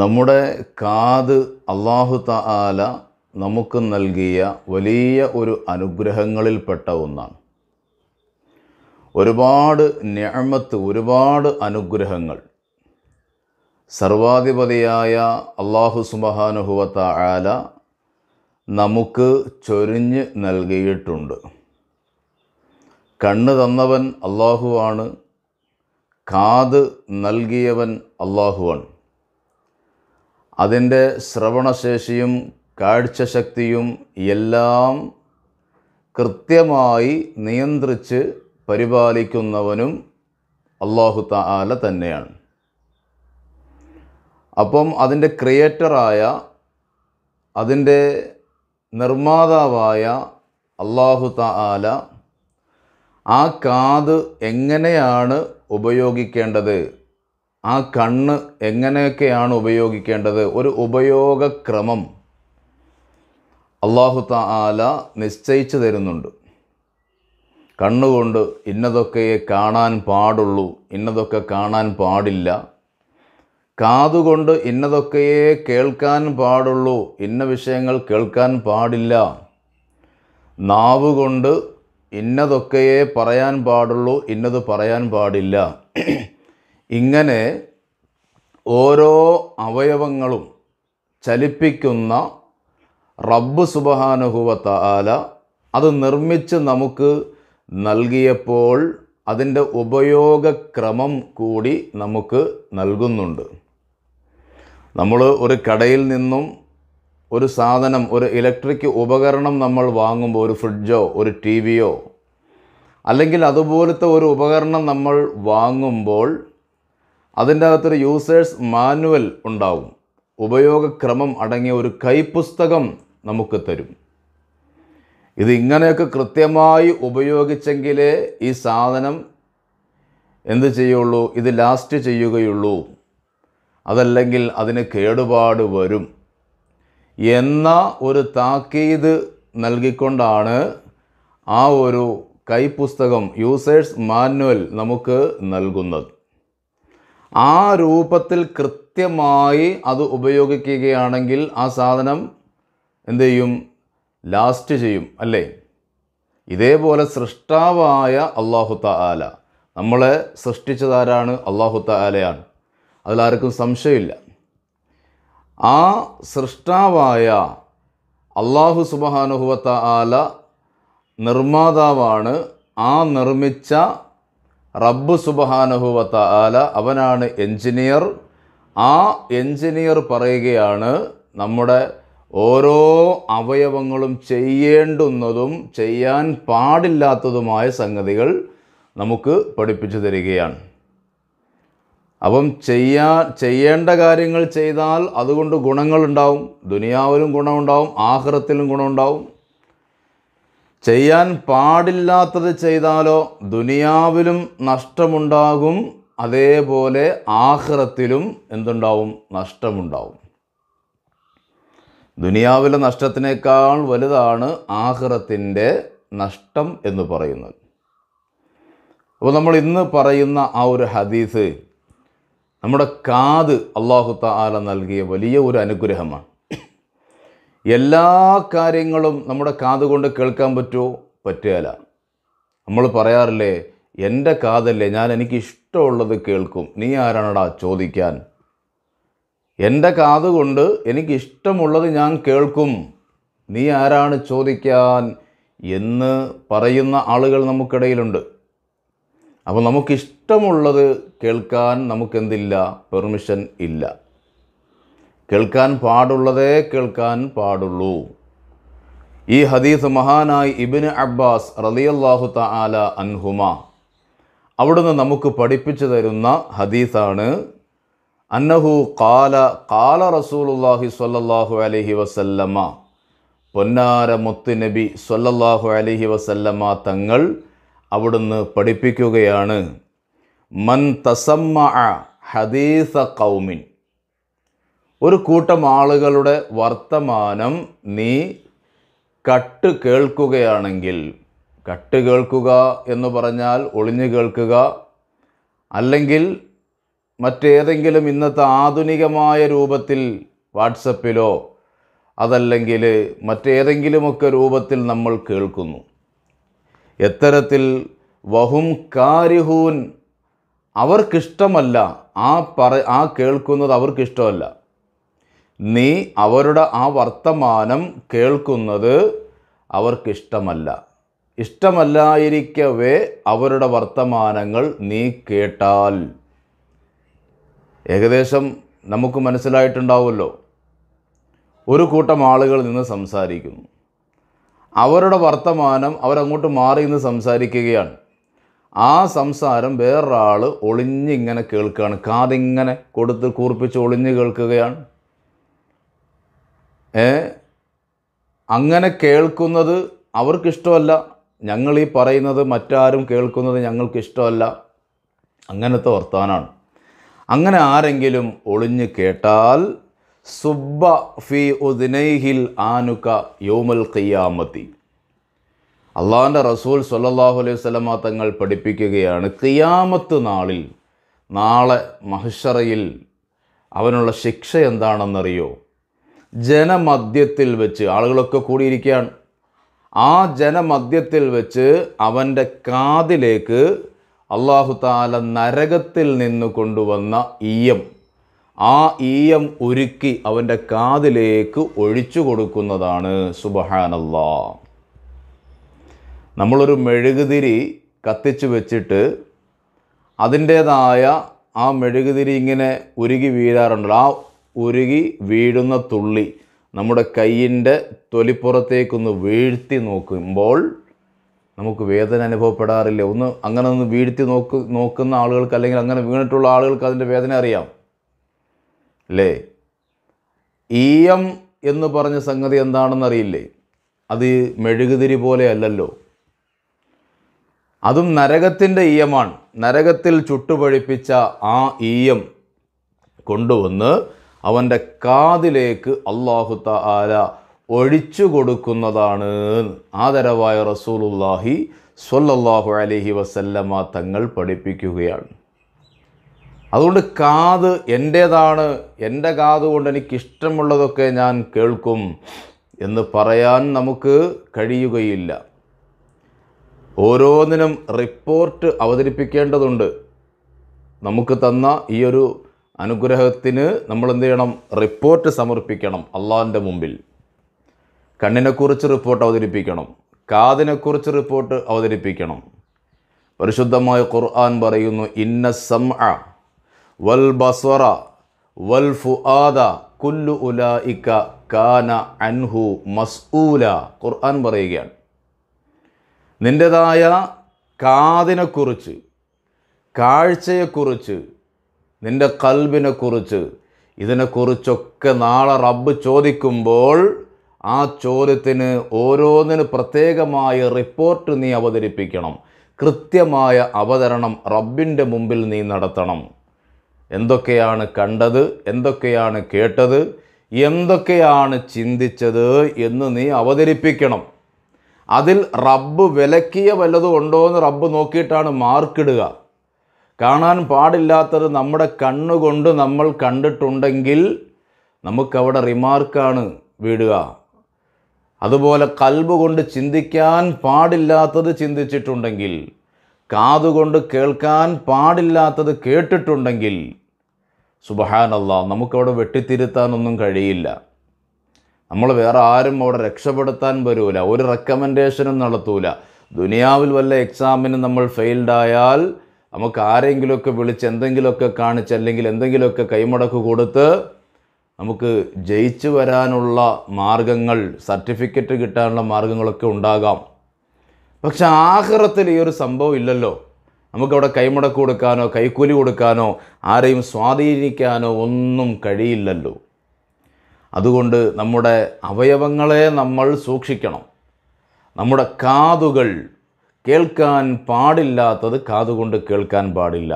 നമ്മുടെ കാത് അള്ളാഹു താല നമുക്ക് നൽകിയ വലിയ ഒരു അനുഗ്രഹങ്ങളിൽപ്പെട്ട ഒന്നാണ് ഒരുപാട് ഞാമത്ത് ഒരുപാട് അനുഗ്രഹങ്ങൾ സർവാധിപതിയായ അള്ളാഹു സുബഹാനുഹുവത്ത ആല നമുക്ക് ചൊരിഞ്ഞ് നൽകിയിട്ടുണ്ട് കണ്ണ് തന്നവൻ അള്ളാഹുവാണ് കാത് നൽകിയവൻ അള്ളാഹുവാണ് അതിൻ്റെ ശ്രവണശേഷിയും കാഴ്ചശക്തിയും എല്ലാം കൃത്യമായി നിയന്ത്രിച്ച് പരിപാലിക്കുന്നവനും അള്ളാഹു താല തന്നെയാണ് അപ്പം അതിൻ്റെ ക്രിയേറ്ററായ അതിൻ്റെ നിർമ്മാതാവായ അള്ളാഹു താല ആ കാത് എങ്ങനെയാണ് ഉപയോഗിക്കേണ്ടത് ആ കണ്ണ് എങ്ങനെയൊക്കെയാണ് ഉപയോഗിക്കേണ്ടത് ഒരു ഉപയോഗക്രമം അള്ളാഹു താല നിശ്ചയിച്ചു തരുന്നുണ്ട് കണ്ണുകൊണ്ട് ഇന്നതൊക്കെ കാണാൻ പാടുള്ളൂ ഇന്നതൊക്കെ കാണാൻ പാടില്ല കാതുകൊണ്ട് ഇന്നതൊക്കെയേ കേൾക്കാൻ പാടുള്ളൂ ഇന്ന വിഷയങ്ങൾ കേൾക്കാൻ പാടില്ല നാവുകൊണ്ട് കൊണ്ട് ഇന്നതൊക്കെയേ പറയാൻ പാടുള്ളൂ ഇന്നത് പറയാൻ പാടില്ല ഇങ്ങനെ ഓരോ അവയവങ്ങളും ചലിപ്പിക്കുന്ന റബ്ബ് സുബഹാനുഹുവത്ത ആല അത് നിർമ്മിച്ച് നമുക്ക് നൽകിയപ്പോൾ അതിൻ്റെ ഉപയോഗക്രമം കൂടി നമുക്ക് നൽകുന്നുണ്ട് നമ്മൾ ഒരു കടയിൽ നിന്നും ഒരു സാധനം ഒരു ഇലക്ട്രിക് ഉപകരണം നമ്മൾ വാങ്ങുമ്പോൾ ഒരു ഫ്രിഡ്ജോ ഒരു ടി വിയോ അല്ലെങ്കിൽ അതുപോലത്തെ ഒരു ഉപകരണം നമ്മൾ വാങ്ങുമ്പോൾ അതിൻ്റെ അകത്തൊരു യൂസേഴ്സ് മാനുവൽ ഉണ്ടാവും ഉപയോഗക്രമം അടങ്ങിയ ഒരു കൈപ്പുസ്തകം നമുക്ക് തരും ഇത് ഇങ്ങനെയൊക്കെ കൃത്യമായി ഉപയോഗിച്ചെങ്കിലേ ഈ സാധനം എന്ത് ചെയ്യുള്ളൂ ഇത് ലാസ്റ്റ് ചെയ്യുകയുള്ളൂ അതല്ലെങ്കിൽ അതിന് കേടുപാട് വരും എന്ന ഒരു താക്കീത് നൽകിക്കൊണ്ടാണ് ആ ഒരു കൈപ്പുസ്തകം യൂസേഴ്സ് മാനുവൽ നമുക്ക് നൽകുന്നത് ആ രൂപത്തിൽ കൃത്യമായി അത് ഉപയോഗിക്കുകയാണെങ്കിൽ ആ സാധനം എന്തു ചെയ്യും ലാസ്റ്റ് ചെയ്യും അല്ലേ ഇതേപോലെ സൃഷ്ടാവായ അള്ളാഹു താല നമ്മളെ സൃഷ്ടിച്ചതാരാണ് അള്ളാഹു താലയാണ് അതിലാർക്കും സംശയമില്ല ആ സൃഷ്ടാവായ അള്ളാഹു സുബാനുഹുവ ആല നിർമ്മാതാവാണ് ആ നിർമ്മിച്ച റബ്ബ് സുബഹാനുഹുവത്ത ആല അവനാണ് എൻജിനീയർ ആ എൻജിനീയർ പറയുകയാണ് നമ്മുടെ ഓരോ അവയവങ്ങളും ചെയ്യേണ്ടുന്നതും ചെയ്യാൻ പാടില്ലാത്തതുമായ സംഗതികൾ നമുക്ക് പഠിപ്പിച്ചു തരികയാണ് അപ്പം ചെയ്യാ ചെയ്യേണ്ട കാര്യങ്ങൾ ചെയ്താൽ അതുകൊണ്ട് ഗുണങ്ങളുണ്ടാവും ദുനിയാവിലും ഗുണമുണ്ടാവും ആഹ്റത്തിലും ഗുണമുണ്ടാവും ചെയ്യാൻ പാടില്ലാത്തത് ചെയ്താലോ ദുനിയാവിലും നഷ്ടമുണ്ടാകും അതേപോലെ ആഹ്റത്തിലും എന്തുണ്ടാവും നഷ്ടമുണ്ടാവും ദുനിയാവിലെ നഷ്ടത്തിനേക്കാൾ വലുതാണ് ആഹ്റത്തിൻ്റെ നഷ്ടം എന്ന് പറയുന്നത് അപ്പോൾ നമ്മൾ ഇന്ന് പറയുന്ന ആ ഒരു ഹദീസ് നമ്മുടെ കാത് അള്ളാഹു താല നൽകിയ വലിയ ഒരു അനുഗ്രഹമാണ് എല്ലാ കാര്യങ്ങളും നമ്മുടെ കാതുകൊണ്ട് കേൾക്കാൻ പറ്റുമോ പറ്റുകയല്ല നമ്മൾ പറയാറില്ലേ എൻ്റെ കാതല്ലേ ഞാൻ എനിക്ക് ഇഷ്ടമുള്ളത് കേൾക്കും നീ ആരാണടാ ചോദിക്കാൻ എൻ്റെ കാതുകൊണ്ട് എനിക്ക് ഇഷ്ടമുള്ളത് ഞാൻ കേൾക്കും നീ ആരാണ് ചോദിക്കാൻ എന്ന് പറയുന്ന ആളുകൾ നമുക്കിടയിലുണ്ട് അപ്പോൾ നമുക്കിഷ്ടമുള്ളത് കേൾക്കാൻ നമുക്കെന്തില്ല പെർമിഷൻ ഇല്ല കേൾക്കാൻ പാടുള്ളതേ കേൾക്കാൻ പാടുള്ളൂ ഈ ഹദീസ് മഹാനായി ഇബിന് അബ്ബാസ് റലിയല്ലാഹു തആല അൻഹുമ അവിടുന്ന് നമുക്ക് പഠിപ്പിച്ചു തരുന്ന ഹദീസാണ് അന്നഹു കാല കാല റസൂലുല്ലാഹി സ്വല്ലല്ലാഹു അലൈഹി വസല്ലമ പൊന്നാര മുത്ത് നബി സ്വല്ലല്ലാഹു അലൈഹി വസല്ലമ തങ്ങൾ അവിടുന്ന് പഠിപ്പിക്കുകയാണ് മൻ തസമ്മ ഹദീസ കൗമിൻ ഒരു കൂട്ടം ആളുകളുടെ വർത്തമാനം നീ കട്ട് കേൾക്കുകയാണെങ്കിൽ കട്ട് കേൾക്കുക എന്ന് പറഞ്ഞാൽ ഒളിഞ്ഞു കേൾക്കുക അല്ലെങ്കിൽ മറ്റേതെങ്കിലും ഇന്നത്തെ ആധുനികമായ രൂപത്തിൽ വാട്സപ്പിലോ അതല്ലെങ്കിൽ മറ്റേതെങ്കിലുമൊക്കെ രൂപത്തിൽ നമ്മൾ കേൾക്കുന്നു എത്തരത്തിൽ വഹും കാരിഹൂൻ അവർക്കിഷ്ടമല്ല ആ പറ ആ കേൾക്കുന്നത് അവർക്കിഷ്ടമല്ല നീ അവരുടെ ആ വർത്തമാനം കേൾക്കുന്നത് അവർക്കിഷ്ടമല്ല ഇഷ്ടമല്ലായിരിക്കവേ അവരുടെ വർത്തമാനങ്ങൾ നീ കേട്ടാൽ ഏകദേശം നമുക്ക് മനസ്സിലായിട്ടുണ്ടാവുമല്ലോ ഒരു കൂട്ടം ആളുകൾ നിന്ന് സംസാരിക്കുന്നു അവരുടെ വർത്തമാനം അവരങ്ങോട്ട് മാറി നിന്ന് സംസാരിക്കുകയാണ് ആ സംസാരം വേറൊരാൾ ഒളിഞ്ഞിങ്ങനെ കേൾക്കുകയാണ് കാതിങ്ങനെ കൊടുത്ത് കൂർപ്പിച്ച് ഒളിഞ്ഞ് കേൾക്കുകയാണ് അങ്ങനെ കേൾക്കുന്നത് അവർക്കിഷ്ടമല്ല ഞങ്ങൾ ഈ പറയുന്നത് മറ്റാരും കേൾക്കുന്നത് ഞങ്ങൾക്കിഷ്ടമല്ല അങ്ങനത്തെ വർത്താനാണ് അങ്ങനെ ആരെങ്കിലും ഒളിഞ്ഞ് കേട്ടാൽ സുബ്ബ ഫി ഉദിനൈഹിൽ ആനുക യോമൽ ഖിയാമത്തി അള്ളാഹൻ്റെ റസൂൽ സല്ലാഹു അലൈഹി സ്വലമ തങ്ങൾ പഠിപ്പിക്കുകയാണ് ഖിയാമത്ത് നാളിൽ നാളെ മഹഷറയിൽ അവനുള്ള ശിക്ഷ എന്താണെന്നറിയോ ജനമധ്യത്തിൽ വെച്ച് ആളുകളൊക്കെ കൂടിയിരിക്കുകയാണ് ആ ജനമധ്യത്തിൽ വെച്ച് അവൻ്റെ കാതിലേക്ക് അള്ളാഹു താല നരകത്തിൽ നിന്ന് കൊണ്ടുവന്ന ഈയം ആ ഈയം ഒരുക്കി അവൻ്റെ കാതിലേക്ക് ഒഴിച്ചു കൊടുക്കുന്നതാണ് സുബഹാനല്ലാ നമ്മളൊരു മെഴുകുതിരി കത്തിച്ചു വെച്ചിട്ട് അതിൻ്റേതായ ആ മെഴുകുതിരി ഇങ്ങനെ ഉരുകി വീഴാറുണ്ടല്ലോ ആ ഉരുകി വീഴുന്ന തുള്ളി നമ്മുടെ കയ്യിൻ്റെ തൊലിപ്പുറത്തേക്കൊന്ന് വീഴ്ത്തി നോക്കുമ്പോൾ നമുക്ക് വേദന അനുഭവപ്പെടാറില്ല ഒന്ന് അങ്ങനെ ഒന്ന് വീഴ്ത്തി നോക്ക് നോക്കുന്ന ആളുകൾക്ക് അല്ലെങ്കിൽ അങ്ങനെ വീണിട്ടുള്ള ആളുകൾക്ക് അതിൻ്റെ വേദന അറിയാം അല്ലേ ഈയം എന്ന് പറഞ്ഞ സംഗതി എന്താണെന്ന് അറിയില്ലേ അത് മെഴുകുതിരി പോലെ അല്ലല്ലോ അതും നരകത്തിൻ്റെ ഈയമാണ് നരകത്തിൽ ചുട്ടുപഴിപ്പിച്ച ആ ഈയം കൊണ്ടുവന്ന് അവൻ്റെ കാതിലേക്ക് അള്ളാഹു താല ഒഴിച്ചു കൊടുക്കുന്നതാണ് ആദരവായ റസൂലുല്ലാഹി സൊല്ലാഹു അലഹി വസല്ലമ്മ തങ്ങൾ പഠിപ്പിക്കുകയാണ് അതുകൊണ്ട് കാത് എൻ്റേതാണ് എൻ്റെ കാത് കൊണ്ട് എനിക്കിഷ്ടമുള്ളതൊക്കെ ഞാൻ കേൾക്കും എന്ന് പറയാൻ നമുക്ക് കഴിയുകയില്ല ഓരോന്നിനും റിപ്പോർട്ട് അവതരിപ്പിക്കേണ്ടതുണ്ട് നമുക്ക് തന്ന ഈ ഒരു അനുഗ്രഹത്തിന് നമ്മൾ എന്ത് ചെയ്യണം റിപ്പോർട്ട് സമർപ്പിക്കണം അള്ളാഹിൻ്റെ മുമ്പിൽ കണ്ണിനെക്കുറിച്ച് റിപ്പോർട്ട് അവതരിപ്പിക്കണം കാതിനെക്കുറിച്ച് റിപ്പോർട്ട് അവതരിപ്പിക്കണം പരിശുദ്ധമായ ഖുർആൻ പറയുന്നു ഇന്ന സം വൽ ബസ്വറ വൽ ഫുആദ കുല്ലു ഉല ഇക്ക കാന അൻഹു മസ്ഊല ഖുർആൻ പറയുകയാണ് നിൻ്റെതായ കാതിനെക്കുറിച്ച് കാഴ്ചയെക്കുറിച്ച് നിൻ്റെ കൽബിനെക്കുറിച്ച് ഇതിനെക്കുറിച്ചൊക്കെ നാളെ റബ്ബ് ചോദിക്കുമ്പോൾ ആ ചോദ്യത്തിന് ഓരോന്നിന് പ്രത്യേകമായ റിപ്പോർട്ട് നീ അവതരിപ്പിക്കണം കൃത്യമായ അവതരണം റബ്ബിൻ്റെ മുമ്പിൽ നീ നടത്തണം എന്തൊക്കെയാണ് കണ്ടത് എന്തൊക്കെയാണ് കേട്ടത് എന്തൊക്കെയാണ് ചിന്തിച്ചത് എന്ന് നീ അവതരിപ്പിക്കണം അതിൽ റബ്ബ് വിലക്കിയ വല്ലതും ഉണ്ടോ എന്ന് റബ്ബ് നോക്കിയിട്ടാണ് മാർക്കിടുക കാണാൻ പാടില്ലാത്തത് നമ്മുടെ കണ്ണുകൊണ്ട് നമ്മൾ കണ്ടിട്ടുണ്ടെങ്കിൽ നമുക്കവിടെ റിമാർക്കാണ് വീടുക അതുപോലെ കൽബ് കൊണ്ട് ചിന്തിക്കാൻ പാടില്ലാത്തത് ചിന്തിച്ചിട്ടുണ്ടെങ്കിൽ കാതുകൊണ്ട് കേൾക്കാൻ പാടില്ലാത്തത് കേട്ടിട്ടുണ്ടെങ്കിൽ സുബഹാനല്ല നമുക്കവിടെ വെട്ടിത്തിരുത്താനൊന്നും കഴിയില്ല നമ്മൾ വേറെ ആരും അവിടെ രക്ഷപ്പെടുത്താൻ വരൂല ഒരു റെക്കമെൻഡേഷനും നടത്തൂല ദുനിയാവിൽ വല്ല എക്സാമിന് നമ്മൾ ഫെയിൽഡായാൽ നമുക്ക് ആരെങ്കിലുമൊക്കെ വിളിച്ച് എന്തെങ്കിലുമൊക്കെ കാണിച്ച് അല്ലെങ്കിൽ എന്തെങ്കിലുമൊക്കെ കൈമുടക്ക് കൊടുത്ത് നമുക്ക് ജയിച്ചു വരാനുള്ള മാർഗങ്ങൾ സർട്ടിഫിക്കറ്റ് കിട്ടാനുള്ള മാർഗങ്ങളൊക്കെ ഉണ്ടാകാം പക്ഷെ ആഹ്റത്തിൽ ഈ ഒരു സംഭവം ഇല്ലല്ലോ നമുക്കവിടെ കൈമുടക്ക് കൊടുക്കാനോ കൈക്കൂലി കൊടുക്കാനോ ആരെയും സ്വാധീനിക്കാനോ ഒന്നും കഴിയില്ലല്ലോ അതുകൊണ്ട് നമ്മുടെ അവയവങ്ങളെ നമ്മൾ സൂക്ഷിക്കണം നമ്മുടെ കാതുകൾ കേൾക്കാൻ പാടില്ലാത്തത് കാതുകൊണ്ട് കേൾക്കാൻ പാടില്ല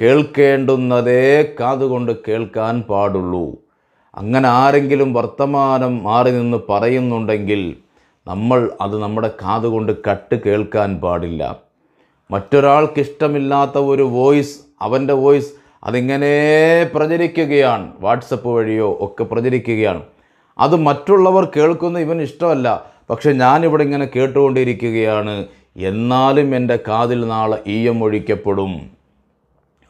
കേൾക്കേണ്ടുന്നതേ കാതുകൊണ്ട് കേൾക്കാൻ പാടുള്ളൂ അങ്ങനെ ആരെങ്കിലും വർത്തമാനം മാറി നിന്ന് പറയുന്നുണ്ടെങ്കിൽ നമ്മൾ അത് നമ്മുടെ കാതുകൊണ്ട് കട്ട് കേൾക്കാൻ പാടില്ല മറ്റൊരാൾക്കിഷ്ടമില്ലാത്ത ഒരു വോയിസ് അവൻ്റെ വോയിസ് അതിങ്ങനെ പ്രചരിക്കുകയാണ് വാട്സപ്പ് വഴിയോ ഒക്കെ പ്രചരിക്കുകയാണ് അത് മറ്റുള്ളവർ കേൾക്കുന്ന ഇവൻ ഇഷ്ടമല്ല പക്ഷെ ഞാനിവിടെ ഇങ്ങനെ കേട്ടുകൊണ്ടിരിക്കുകയാണ് എന്നാലും എൻ്റെ കാതിൽ നാളെ ഈയം ഒഴിക്കപ്പെടും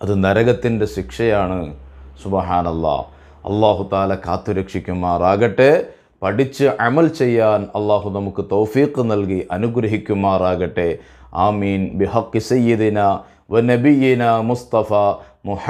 അത് നരകത്തിൻ്റെ ശിക്ഷയാണ് സുബഹാനല്ല അള്ളാഹു താല കാത്തുരക്ഷിക്കുമാറാകട്ടെ പഠിച്ച് അമൽ ചെയ്യാൻ അള്ളാഹു നമുക്ക് തൗഫീഖ് നൽകി അനുഗ്രഹിക്കുമാറാകട്ടെ ആമീൻ ബിഹക്കി സയ്യിദിന വ നബിയിന മുസ്തഫ മുഹമ്മദ്